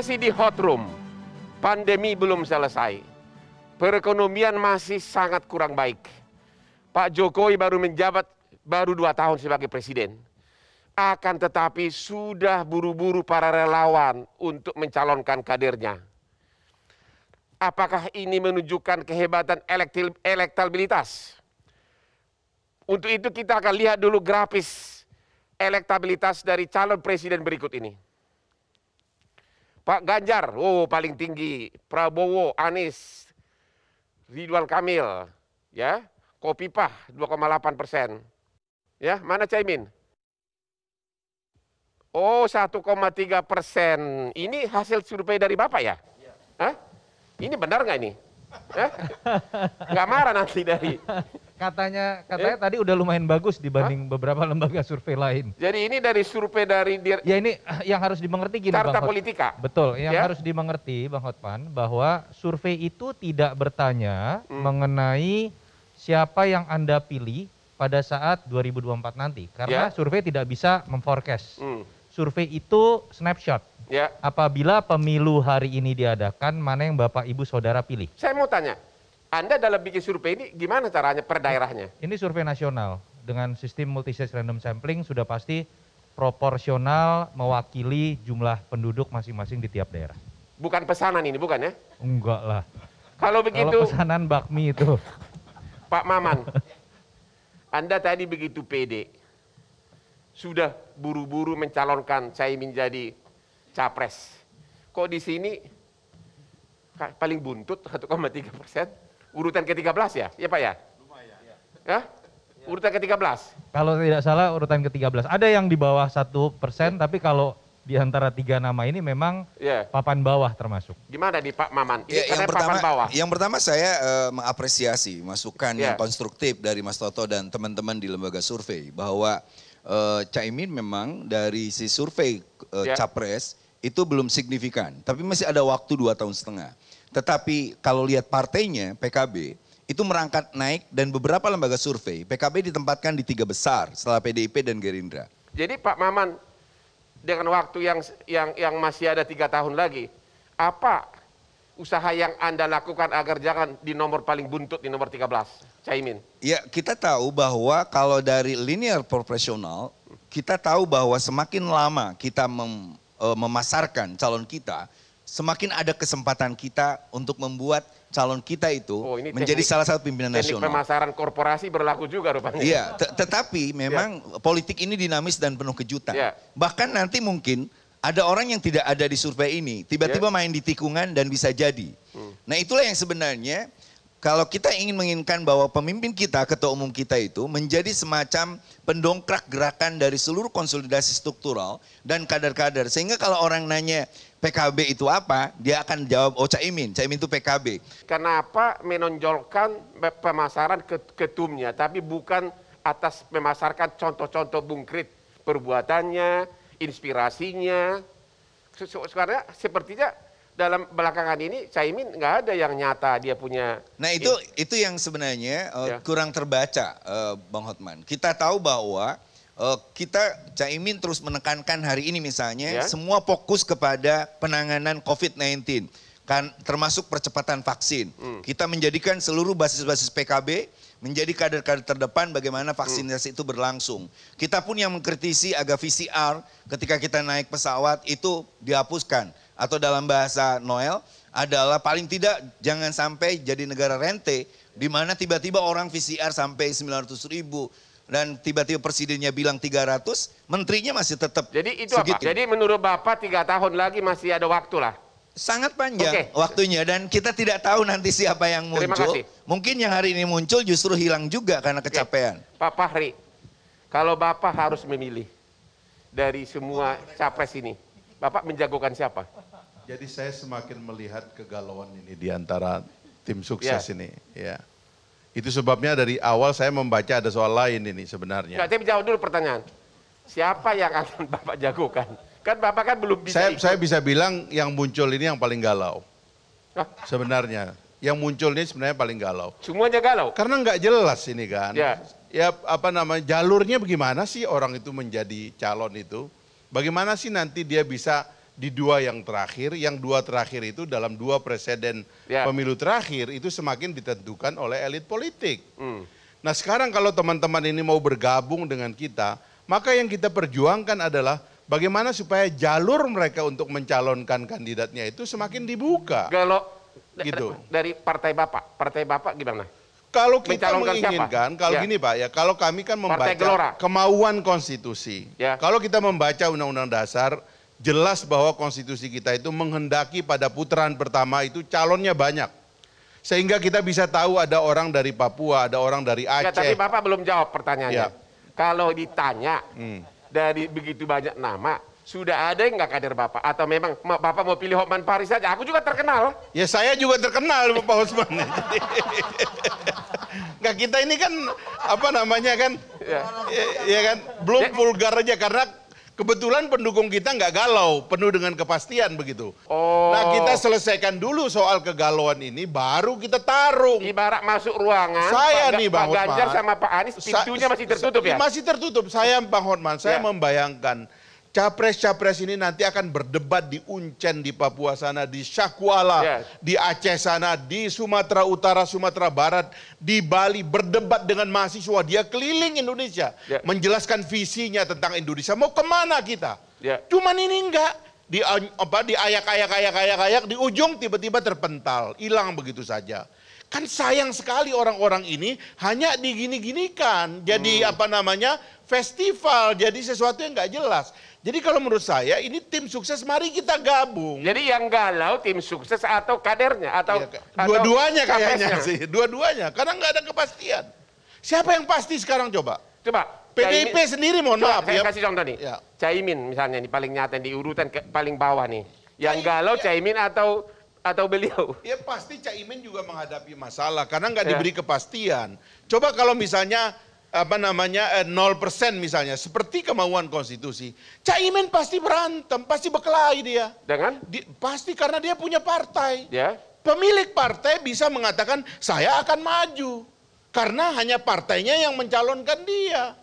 masih di hot room, pandemi belum selesai, perekonomian masih sangat kurang baik. Pak Jokowi baru menjabat baru dua tahun sebagai presiden. Akan tetapi sudah buru-buru para relawan untuk mencalonkan kadernya. Apakah ini menunjukkan kehebatan elektabilitas? Untuk itu kita akan lihat dulu grafis elektabilitas dari calon presiden berikut ini. Pak Ganjar, oh paling tinggi. Prabowo, Anies, Ridwan Kamil, ya. kopi Kopipah 2,8 persen. Ya, mana Caimin? Oh, 1,3 persen. Ini hasil survei dari Bapak ya? Hah? Ini benar nggak ini? Nggak marah nanti dari katanya katanya eh? tadi udah lumayan bagus dibanding Hah? beberapa lembaga survei lain. Jadi ini dari survei dari dir Ya ini ah, yang harus dimengerti gini Carta Bang. Hot. Politika. Betul, yang ya? harus dimengerti Bang Hotman bahwa survei itu tidak bertanya hmm. mengenai siapa yang Anda pilih pada saat 2024 nanti karena ya? survei tidak bisa memforecast. Hmm. Survei itu snapshot. Ya. Apabila pemilu hari ini diadakan, mana yang Bapak Ibu Saudara pilih? Saya mau tanya, anda dalam bikin survei ini gimana caranya per daerahnya? Ini survei nasional dengan sistem multistage random sampling sudah pasti proporsional mewakili jumlah penduduk masing-masing di tiap daerah. Bukan pesanan ini, bukan ya? Enggak lah. Kalau begitu... Kalau pesanan bakmi itu. Pak Maman, Anda tadi begitu pede. Sudah buru-buru mencalonkan saya menjadi capres. Kok di sini paling buntut 1,3 persen? urutan ke-13 ya? Ya Pak ya? Lumayan. Ya? Urutan ke-13? Kalau tidak salah urutan ke-13. Ada yang di bawah satu persen, iya. tapi kalau di antara tiga nama ini memang yeah. papan bawah termasuk. Gimana nih Pak Maman? Ini yeah, yang pertama, papan bawah. Yang pertama saya uh, mengapresiasi masukan yeah. yang konstruktif dari Mas Toto dan teman-teman di lembaga survei bahwa uh, Caimin memang dari si survei uh, eh, yeah. Capres itu belum signifikan, tapi masih ada waktu dua tahun setengah. Tetapi kalau lihat partainya PKB itu merangkat naik dan beberapa lembaga survei PKB ditempatkan di tiga besar setelah PDIP dan Gerindra. Jadi Pak Maman dengan waktu yang yang yang masih ada tiga tahun lagi apa usaha yang Anda lakukan agar jangan di nomor paling buntut di nomor 13, Caimin? Ya, kita tahu bahwa kalau dari linear profesional, kita tahu bahwa semakin lama kita mem, e, memasarkan calon kita, semakin ada kesempatan kita untuk membuat calon kita itu oh, ini menjadi teknik, salah satu pimpinan teknik nasional. pemasaran korporasi berlaku juga rupanya. Iya, te tetapi iya. memang yeah. politik ini dinamis dan penuh kejutan. Yeah. Bahkan nanti mungkin ada orang yang tidak ada di survei ini, tiba-tiba yeah. main di tikungan dan bisa jadi. Hmm. Nah itulah yang sebenarnya kalau kita ingin menginginkan bahwa pemimpin kita, ketua umum kita itu menjadi semacam pendongkrak gerakan dari seluruh konsolidasi struktural dan kader-kader. Sehingga kalau orang nanya PKB itu apa, dia akan jawab, oh Caimin, Caimin itu PKB. Kenapa menonjolkan pemasaran ketumnya, tapi bukan atas memasarkan contoh-contoh bungkrit perbuatannya, inspirasinya. Sekarang sepertinya dalam belakangan ini Caimin nggak ada yang nyata dia punya. Nah itu ini. itu yang sebenarnya uh, ya. kurang terbaca, uh, Bang Hotman. Kita tahu bahwa uh, kita Caimin terus menekankan hari ini misalnya ya. semua fokus kepada penanganan COVID-19, kan termasuk percepatan vaksin. Hmm. Kita menjadikan seluruh basis-basis PKB menjadi kader-kader terdepan bagaimana hmm. vaksinasi hmm. itu berlangsung. Kita pun yang mengkritisi agak VCR ketika kita naik pesawat itu dihapuskan atau dalam bahasa Noel adalah paling tidak jangan sampai jadi negara rente di mana tiba-tiba orang VCR sampai 900 ribu dan tiba-tiba presidennya bilang 300, menterinya masih tetap Jadi itu segitu. apa? Jadi menurut Bapak tiga tahun lagi masih ada waktu lah? Sangat panjang okay. waktunya dan kita tidak tahu nanti siapa yang muncul. Mungkin yang hari ini muncul justru hilang juga karena kecapean. Okay. Pak Fahri, kalau Bapak harus memilih dari semua capres ini, Bapak menjagokan siapa? Jadi saya semakin melihat kegalauan ini di antara tim sukses yeah. ini. Ya. Itu sebabnya dari awal saya membaca ada soal lain ini sebenarnya. Nggak, saya jawab dulu pertanyaan. Siapa yang akan Bapak jagokan? Kan Bapak kan belum bisa Saya, saya bisa bilang yang muncul ini yang paling galau. Sebenarnya. Yang muncul ini sebenarnya paling galau. Semuanya galau? Karena nggak jelas ini kan. Ya. ya apa namanya, jalurnya bagaimana sih orang itu menjadi calon itu? Bagaimana sih nanti dia bisa di dua yang terakhir, yang dua terakhir itu dalam dua presiden yeah. pemilu terakhir itu semakin ditentukan oleh elit politik. Mm. Nah sekarang kalau teman-teman ini mau bergabung dengan kita, maka yang kita perjuangkan adalah bagaimana supaya jalur mereka untuk mencalonkan kandidatnya itu semakin dibuka. Kalau gitu. dari partai Bapak, partai Bapak gimana? Kalau kita menginginkan, kalau ya. gini Pak ya, kalau kami kan membaca kemauan konstitusi. Ya. Kalau kita membaca Undang-Undang Dasar, jelas bahwa konstitusi kita itu menghendaki pada putaran pertama itu calonnya banyak. Sehingga kita bisa tahu ada orang dari Papua, ada orang dari ya, Aceh. Ya, tapi Bapak belum jawab pertanyaannya. Ya. Kalau ditanya hmm. dari begitu banyak nama, sudah ada yang nggak kader Bapak? Atau memang Bapak mau pilih Hotman Paris saja? Aku juga terkenal. Ya saya juga terkenal Bapak Hotman. nggak kita ini kan apa namanya kan? Ya, ya, kan belum ya. vulgar aja karena Kebetulan pendukung kita nggak galau, penuh dengan kepastian begitu. Oh. Nah kita selesaikan dulu soal kegalauan ini, baru kita tarung. Ibarat masuk ruangan. Saya Pak, nih Bang Pak Ganjar Hotman, sama Pak Anies pintunya masih tertutup ya? Masih tertutup. Saya Bang Hotman, saya ya. membayangkan capres-capres ini nanti akan berdebat di Uncen di Papua sana, di Syakwala, yes. di Aceh sana, di Sumatera Utara, Sumatera Barat, di Bali berdebat dengan mahasiswa. Dia keliling Indonesia yes. Ya. menjelaskan visinya tentang Indonesia. Mau kemana kita? Yes. Ya. Cuman ini enggak di eh, apa di ayak ayak ayak ayak ayak di ujung tiba-tiba terpental hilang begitu saja kan sayang sekali orang-orang ini hanya digini-ginikan jadi hmm. apa namanya festival jadi sesuatu yang nggak jelas jadi kalau menurut saya ini tim sukses mari kita gabung. Jadi yang galau tim sukses atau kadernya atau ya, dua-duanya kayaknya sih, dua-duanya karena nggak ada kepastian. Siapa yang pasti sekarang coba? Coba PDIP Caimin, sendiri mohon coba, maaf saya ya. kasih contoh nih. Ya. Caimin misalnya nih paling nyata di urutan ke, paling bawah nih. Yang Caimin, galau ya. Caimin atau atau beliau? Ya pasti Caimin juga menghadapi masalah karena nggak ya. diberi kepastian. Coba kalau misalnya apa namanya eh, nol persen misalnya seperti kemauan konstitusi caimin pasti berantem pasti berkelahi dia dengan ya di, pasti karena dia punya partai ya pemilik partai bisa mengatakan saya akan maju karena hanya partainya yang mencalonkan dia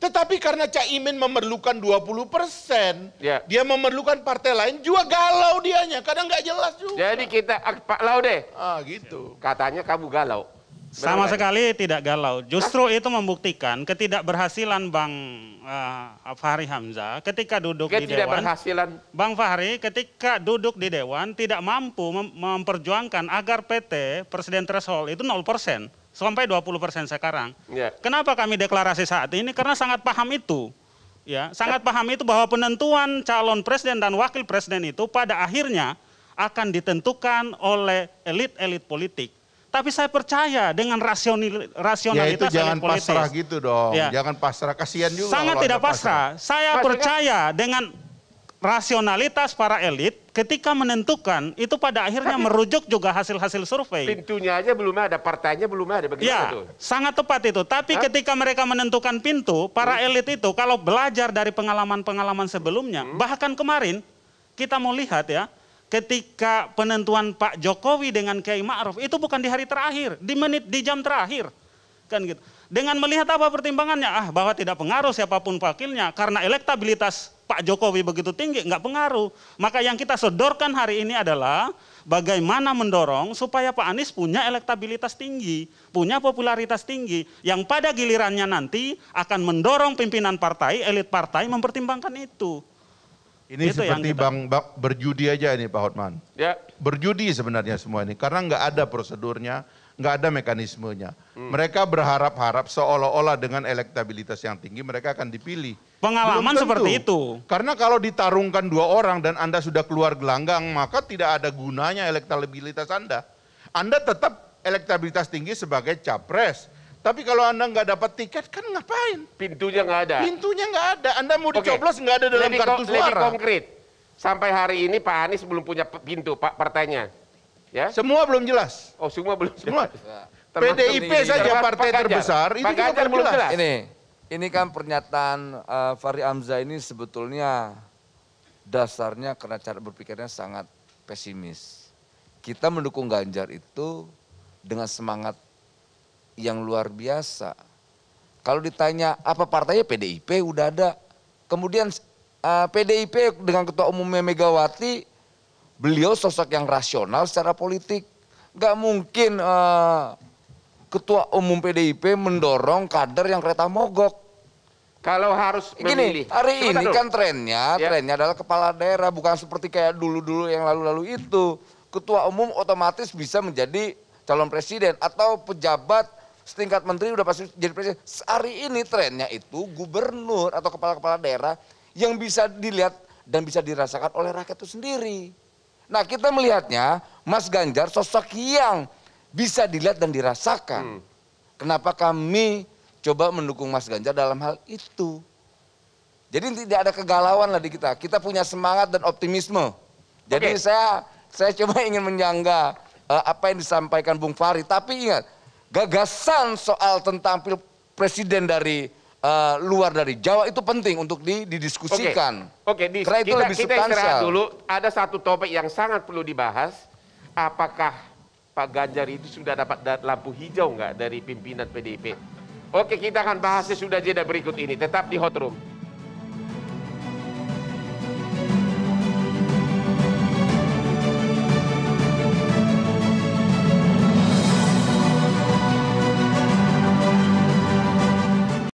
tetapi karena caimin memerlukan 20 persen ya. dia memerlukan partai lain juga galau dianya kadang nggak jelas juga jadi kita ah, Pak Laude ah gitu katanya kamu galau sama sekali tidak galau. Justru itu membuktikan ketidakberhasilan Bang uh, Fahri Hamzah ketika duduk di Dewan. Berhasilan. Bang Fahri ketika duduk di Dewan tidak mampu mem memperjuangkan agar PT Presiden Threshold itu 0% sampai 20% sekarang. Ya. Kenapa kami deklarasi saat ini? Karena sangat paham itu. Ya, sangat paham itu bahwa penentuan calon presiden dan wakil presiden itu pada akhirnya akan ditentukan oleh elit-elit politik tapi saya percaya dengan rasional, rasionalitas ya, itu jangan politis. pasrah gitu dong. Ya. Jangan pasrah, kasihan juga. Sangat tidak pasrah. pasrah. Saya Mas, kan? percaya kan? dengan rasionalitas para elit ketika menentukan itu pada akhirnya Tapi, merujuk juga hasil-hasil survei. Pintunya aja belum ada, partainya belum ada. begitu. ya, sangat tepat itu. Tapi Hah? ketika mereka menentukan pintu, para hmm. elit itu kalau belajar dari pengalaman-pengalaman sebelumnya, hmm. bahkan kemarin kita mau lihat ya, ketika penentuan Pak Jokowi dengan Kiai Ma'ruf itu bukan di hari terakhir, di menit, di jam terakhir. Kan gitu. Dengan melihat apa pertimbangannya? Ah, bahwa tidak pengaruh siapapun wakilnya karena elektabilitas Pak Jokowi begitu tinggi, enggak pengaruh. Maka yang kita sodorkan hari ini adalah bagaimana mendorong supaya Pak Anies punya elektabilitas tinggi, punya popularitas tinggi, yang pada gilirannya nanti akan mendorong pimpinan partai, elit partai mempertimbangkan itu. Ini itu seperti kita... bang, berjudi aja ini Pak Hotman. Ya. Berjudi sebenarnya semua ini karena nggak ada prosedurnya, nggak ada mekanismenya. Hmm. Mereka berharap-harap seolah-olah dengan elektabilitas yang tinggi mereka akan dipilih. Pengalaman seperti itu. Karena kalau ditarungkan dua orang dan Anda sudah keluar gelanggang, maka tidak ada gunanya elektabilitas Anda. Anda tetap elektabilitas tinggi sebagai capres tapi kalau Anda nggak dapat tiket kan ngapain? Pintunya nggak ada. Pintunya nggak ada. Anda mau dicoblos nggak ada dalam lebih kartu suara. Lebih konkret. Sampai hari ini Pak Anies belum punya pintu Pak partainya. Ya? Semua belum jelas. Oh, semua belum semua. jelas. PDIP ini, saja partai Pak terbesar Pak itu Pak juga belum jelas. Ini ini kan pernyataan uh, Fahri Hamzah ini sebetulnya dasarnya karena cara berpikirnya sangat pesimis. Kita mendukung Ganjar itu dengan semangat yang luar biasa. Kalau ditanya apa partainya PDIP udah ada. Kemudian uh, eh, PDIP dengan ketua umumnya Megawati, beliau sosok yang rasional secara politik. Gak mungkin uh, ketua umum PDIP mendorong kader yang kereta mogok. Kalau harus memilih. Gini, hari Cuma ini dulu. kan trennya, ya. trennya adalah kepala daerah bukan seperti kayak dulu-dulu yang lalu-lalu itu. Ketua umum otomatis bisa menjadi calon presiden atau pejabat setingkat menteri udah pasti jadi presiden. Hari ini trennya itu gubernur atau kepala-kepala daerah yang bisa dilihat dan bisa dirasakan oleh rakyat itu sendiri. Nah kita melihatnya Mas Ganjar sosok yang bisa dilihat dan dirasakan. Hmm. Kenapa kami coba mendukung Mas Ganjar dalam hal itu. Jadi tidak ada kegalauan lah di kita. Kita punya semangat dan optimisme. Jadi okay. saya saya coba ingin menjangga uh, apa yang disampaikan Bung Fahri. Tapi ingat, gagasan soal tentang pil presiden dari uh, luar dari Jawa itu penting untuk didiskusikan. Oke, okay. okay, di, kita, lebih kita istirahat dulu. Ada satu topik yang sangat perlu dibahas. Apakah Pak Ganjar itu sudah dapat lampu hijau nggak dari pimpinan PDIP? Oke, okay, kita akan bahasnya sudah jeda berikut ini. Tetap di Hot Room.